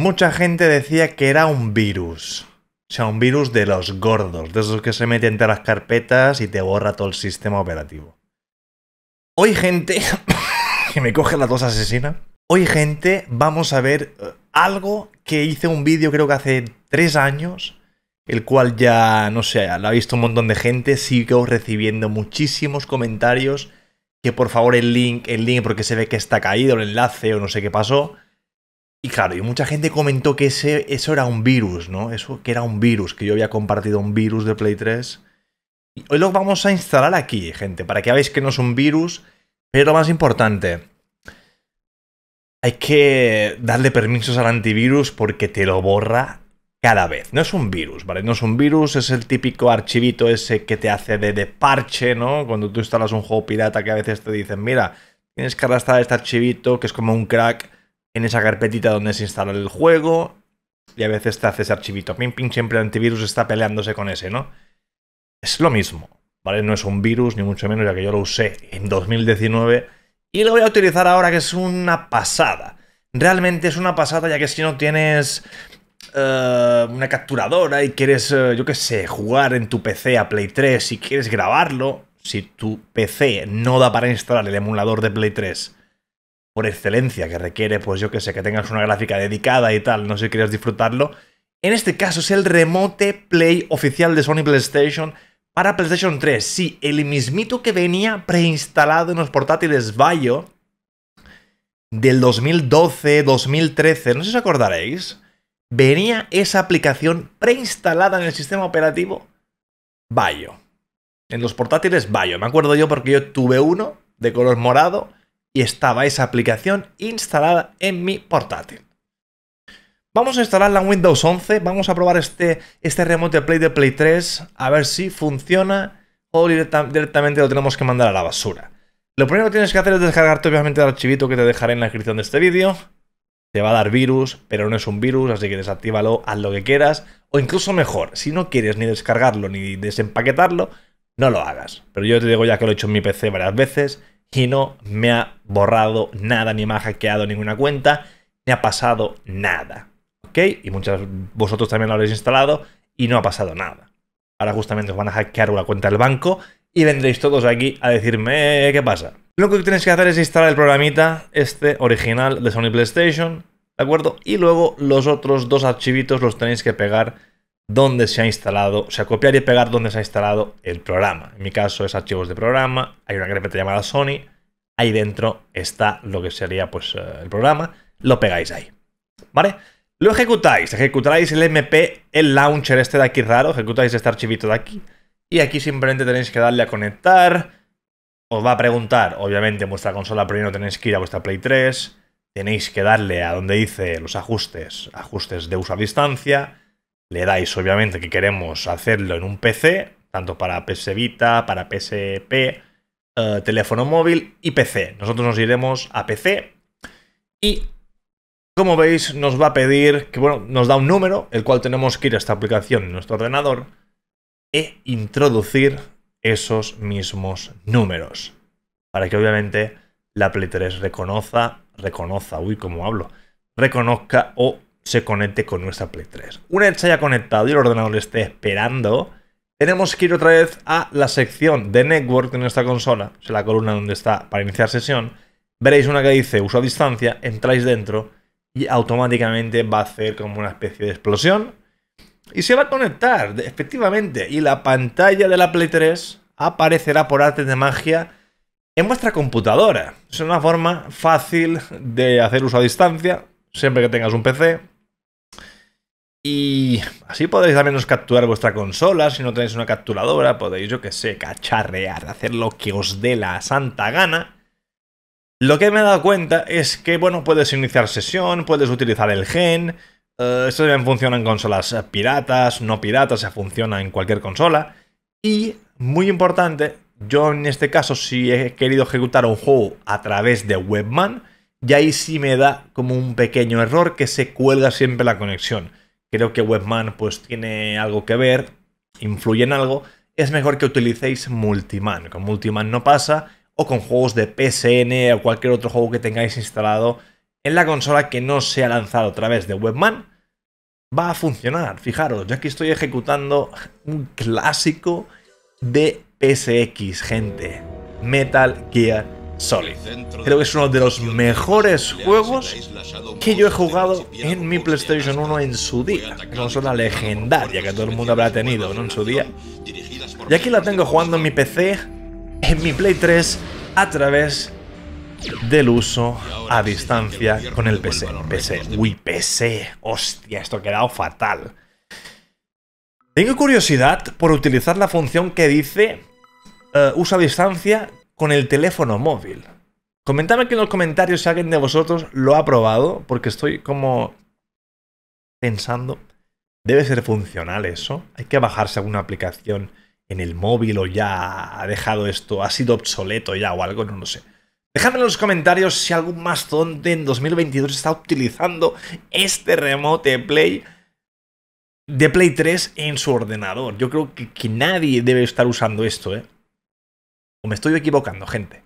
mucha gente decía que era un virus. O sea, un virus de los gordos, de esos que se meten entre las carpetas y te borra todo el sistema operativo. Hoy, gente, que me coge la tos asesina. Hoy, gente, vamos a ver eh, algo que hice un vídeo creo que hace tres años, el cual ya, no sé, lo ha visto un montón de gente, sigo recibiendo muchísimos comentarios que por favor el link, el link porque se ve que está caído el enlace o no sé qué pasó. Y claro, y mucha gente comentó que ese, eso era un virus, ¿no? Eso que era un virus, que yo había compartido un virus de Play 3. Y hoy lo vamos a instalar aquí, gente, para que veáis que no es un virus. Pero lo más importante, hay que darle permisos al antivirus porque te lo borra cada vez. No es un virus, ¿vale? No es un virus, es el típico archivito ese que te hace de, de parche, ¿no? Cuando tú instalas un juego pirata que a veces te dicen, mira, tienes que arrastrar este archivito que es como un crack en esa carpetita donde se instala el juego y a veces te hace ese archivito. Ping, siempre el antivirus está peleándose con ese, ¿no? Es lo mismo, ¿vale? No es un virus, ni mucho menos, ya que yo lo usé en 2019 y lo voy a utilizar ahora que es una pasada. Realmente es una pasada ya que si no tienes eh, una capturadora y quieres, eh, yo qué sé, jugar en tu PC a Play 3 y quieres grabarlo, si tu PC no da para instalar el emulador de Play 3 por excelencia, que requiere, pues yo que sé, que tengas una gráfica dedicada y tal, no sé si querías disfrutarlo. En este caso es el Remote Play oficial de Sony PlayStation para PlayStation 3. Sí, el mismito que venía preinstalado en los portátiles Bayo del 2012, 2013, no sé si os acordaréis. Venía esa aplicación preinstalada en el sistema operativo Bayo. En los portátiles Bayo. Me acuerdo yo porque yo tuve uno de color morado y estaba esa aplicación instalada en mi portátil. Vamos a instalarla en Windows 11, vamos a probar este, este remote play de Play 3, a ver si funciona o directamente lo tenemos que mandar a la basura. Lo primero que tienes que hacer es descargarte obviamente el archivito que te dejaré en la descripción de este vídeo. Te va a dar virus, pero no es un virus, así que desactívalo, haz lo que quieras. O incluso mejor, si no quieres ni descargarlo ni desempaquetarlo, no lo hagas. Pero yo te digo ya que lo he hecho en mi PC varias veces y no me ha borrado nada, ni me ha hackeado ninguna cuenta, ni ha pasado nada. ¿Ok? Y muchos vosotros también lo habéis instalado y no ha pasado nada. Ahora justamente os van a hackear una cuenta del banco y vendréis todos aquí a decirme eh, qué pasa. Lo que tenéis que hacer es instalar el programita, este original de Sony PlayStation, ¿de acuerdo? Y luego los otros dos archivitos los tenéis que pegar donde se ha instalado, o sea, copiar y pegar donde se ha instalado el programa. En mi caso es archivos de programa, hay una carpeta llamada Sony, ahí dentro está lo que sería pues eh, el programa, lo pegáis ahí, ¿vale? Lo ejecutáis, ejecutáis el MP, el launcher este de aquí raro, ejecutáis este archivito de aquí, y aquí simplemente tenéis que darle a conectar, os va a preguntar, obviamente, vuestra consola primero tenéis que ir a vuestra Play 3, tenéis que darle a donde dice los ajustes, ajustes de uso a distancia, le dais, obviamente, que queremos hacerlo en un PC, tanto para PS Vita, para PSP, eh, teléfono móvil y PC. Nosotros nos iremos a PC y, como veis, nos va a pedir que, bueno, nos da un número, el cual tenemos que ir a esta aplicación en nuestro ordenador e introducir esos mismos números. Para que, obviamente, la Play 3 reconozca, reconozca, uy, cómo hablo, reconozca o se conecte con nuestra Play 3. Una vez haya conectado y el ordenador esté esperando, tenemos que ir otra vez a la sección de Network de nuestra consola, es la columna donde está para iniciar sesión. Veréis una que dice uso a distancia, entráis dentro y automáticamente va a hacer como una especie de explosión y se va a conectar, efectivamente. Y la pantalla de la Play 3 aparecerá por arte de magia en vuestra computadora. Es una forma fácil de hacer uso a distancia, siempre que tengas un PC, y así podéis al menos capturar vuestra consola, si no tenéis una capturadora, podéis, yo que sé, cacharrear, hacer lo que os dé la santa gana. Lo que me he dado cuenta es que, bueno, puedes iniciar sesión, puedes utilizar el gen, eh, esto también funciona en consolas eh, piratas, no piratas, se funciona en cualquier consola. Y, muy importante, yo en este caso si he querido ejecutar un juego a través de Webman, y ahí sí me da como un pequeño error que se cuelga siempre la conexión creo que Webman pues tiene algo que ver, influye en algo, es mejor que utilicéis Multiman. Con Multiman no pasa, o con juegos de PSN o cualquier otro juego que tengáis instalado en la consola que no sea lanzado a través de Webman, va a funcionar. Fijaros, yo aquí estoy ejecutando un clásico de PSX, gente. Metal Gear Solid. Creo que es uno de los mejores juegos que yo he jugado en mi PlayStation 1 en su día. Es una legendaria que todo el mundo habrá tenido ¿no? en su día. Y aquí la tengo jugando en mi PC, en mi Play 3, a través del uso a distancia con el PC. PC. Uy, PC. Hostia, esto ha quedado fatal. Tengo curiosidad por utilizar la función que dice eh, uso a distancia con el teléfono móvil. Comentadme aquí en los comentarios si alguien de vosotros lo ha probado, porque estoy como pensando, debe ser funcional eso. Hay que bajarse alguna aplicación en el móvil o ya ha dejado esto, ha sido obsoleto ya o algo, no lo sé. Dejadme en los comentarios si algún mastodonte en 2022 está utilizando este remote Play de Play 3 en su ordenador. Yo creo que, que nadie debe estar usando esto, ¿eh? ¿O me estoy equivocando, gente?